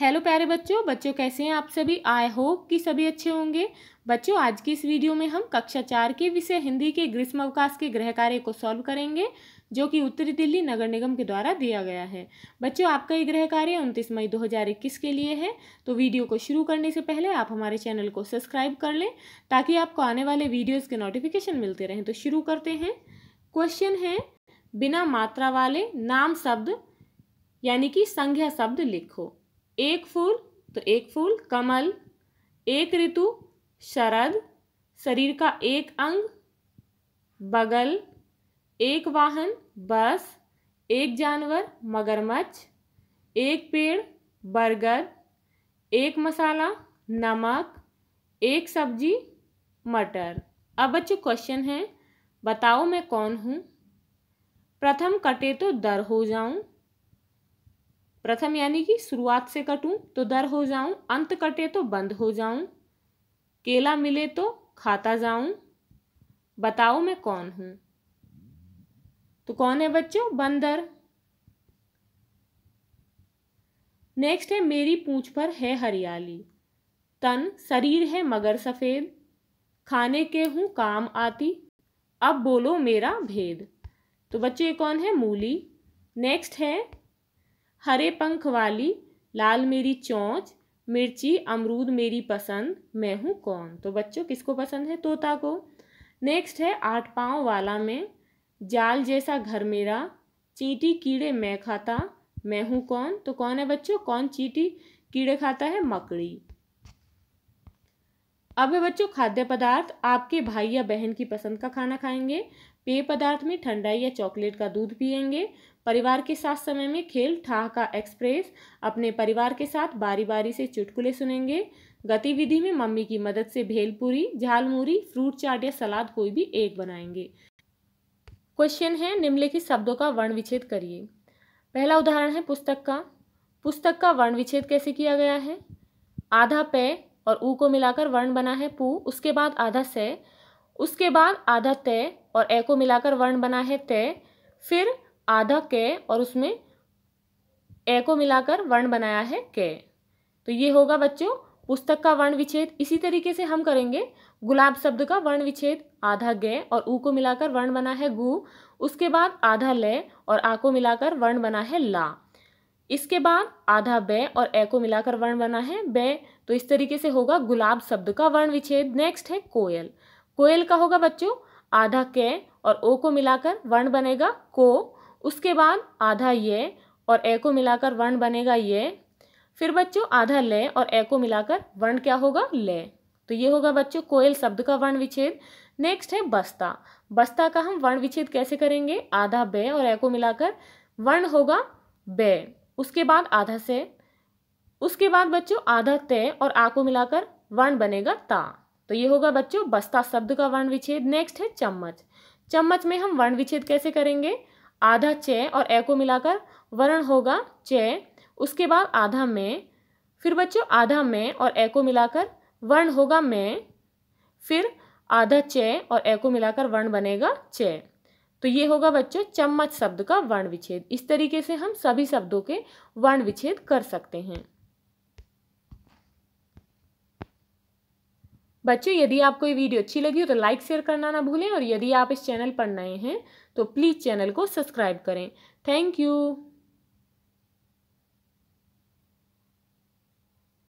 hello प्यारे बच्चों बच्चों कैसे हैं आप सभी आई होप कि सभी अच्छे होंगे बच्चों आज की इस वीडियो में हम कक्षा चार के विषय हिंदी के ग्रीष्म अवकाश के गृह कार्य को सॉल्व करेंगे जो कि उत्तरी दिल्ली नगर निगम के द्वारा दिया गया है बच्चों आपका ये गृह कार्य उनतीस मई 2021 के लिए है तो वीडियो को शुरू करने से पहले आप हमारे चैनल को सब्सक्राइब कर लें ताकि आपको आने वाले वीडियोज़ के नोटिफिकेशन मिलते रहें तो शुरू करते हैं क्वेश्चन है बिना मात्रा वाले नाम शब्द यानी कि संज्ञा शब्द लिखो एक फूल तो एक फूल कमल एक ऋतु शरद शरीर का एक अंग बगल एक वाहन बस एक जानवर मगरमच्छ एक पेड़ बर्गर एक मसाला नमक एक सब्जी मटर अब बच्चे क्वेश्चन है बताओ मैं कौन हूँ प्रथम कटे तो दर हो जाऊँ प्रथम यानी कि शुरुआत से कटूं तो दर हो जाऊं अंत कटे तो बंद हो जाऊं केला मिले तो खाता जाऊं बताओ मैं कौन हूं तो कौन है बच्चों बंदर नेक्स्ट है मेरी पूंछ पर है हरियाली तन शरीर है मगर सफ़ेद खाने के हूं काम आती अब बोलो मेरा भेद तो बच्चे कौन है मूली नेक्स्ट है हरे पंख वाली लाल मेरी चोंच मिर्ची अमरूद मेरी पसंद मैं हूँ कौन तो बच्चों किसको पसंद है तोता को नेक्स्ट है आठ पाँव वाला में जाल जैसा घर मेरा चीटी कीड़े मैं खाता मैं हूँ कौन तो कौन है बच्चों कौन चीटी कीड़े खाता है मकड़ी अब बच्चों खाद्य पदार्थ आपके भाई या बहन की पसंद का खाना खाएंगे पेय पदार्थ में ठंडाई या चॉकलेट का दूध पिएंगे परिवार के साथ समय में खेल का एक्सप्रेस अपने परिवार के साथ बारी बारी से चुटकुले सुनेंगे गतिविधि में मम्मी की मदद से भेलपूरी झालमुरी फ्रूट चाट या सलाद कोई भी एक बनाएंगे क्वेश्चन है निम्नलिखित शब्दों का वर्ण विच्छेद करिए पहला उदाहरण है पुस्तक का पुस्तक का वर्ण विच्छेद कैसे किया गया है आधा पेय और ऊ को मिलाकर वर्ण बना है पू उसके बाद आधा से उसके बाद आधा तय और ए को मिलाकर वर्ण बना है तय फिर आधा के और उसमें ए को मिलाकर वर्ण बनाया है के तो ये होगा बच्चों पुस्तक का वर्ण विच्छेद इसी तरीके से हम करेंगे गुलाब शब्द का वर्ण विच्छेद आधा गे और ऊ को मिलाकर वर्ण बना है गु उसके बाद आधा ले और आ को मिलाकर वर्ण बना है ला इसके बाद आधा बै और ए को मिलाकर वर्ण बना है बे तो इस तरीके से होगा गुलाब शब्द का वर्ण विच्छेद नेक्स्ट है कोयल कोयल का होगा बच्चों आधा के और ओ को मिलाकर वर्ण बनेगा को उसके बाद आधा ये और ए को मिलाकर वर्ण बनेगा ये फिर बच्चों आधा ले और ए को मिलाकर वर्ण क्या होगा ले तो ये होगा बच्चों कोयल शब्द का वर्ण विच्छेद नेक्स्ट है बस्ता बस्ता का हम वर्ण विच्छेद कैसे करेंगे आधा बे और ए को मिलाकर वर्ण होगा बे उसके बाद आधा से उसके बाद बच्चों आधा तय और आ को मिलाकर वर्ण बनेगा ता तो ये होगा बच्चों बस्ता शब्द का वर्ण विच्छेद नेक्स्ट है चम्मच चम्मच में हम वर्ण विच्छेद कैसे करेंगे आधा चय और ए को मिलाकर वर्ण होगा च उसके बाद आधा में फिर बच्चों आधा में और ए को मिलाकर वर्ण होगा में फिर आधा चय और ए को मिलाकर वर्ण बनेगा चय तो ये होगा बच्चों चम्मच शब्द का वर्ण विच्छेद इस तरीके से हम सभी शब्दों के वर्ण विच्छेद कर सकते हैं बच्चों यदि आपको ये वीडियो अच्छी लगी हो तो लाइक शेयर करना ना भूलें और यदि आप इस चैनल पर नए हैं तो प्लीज़ चैनल को सब्सक्राइब करें थैंक यू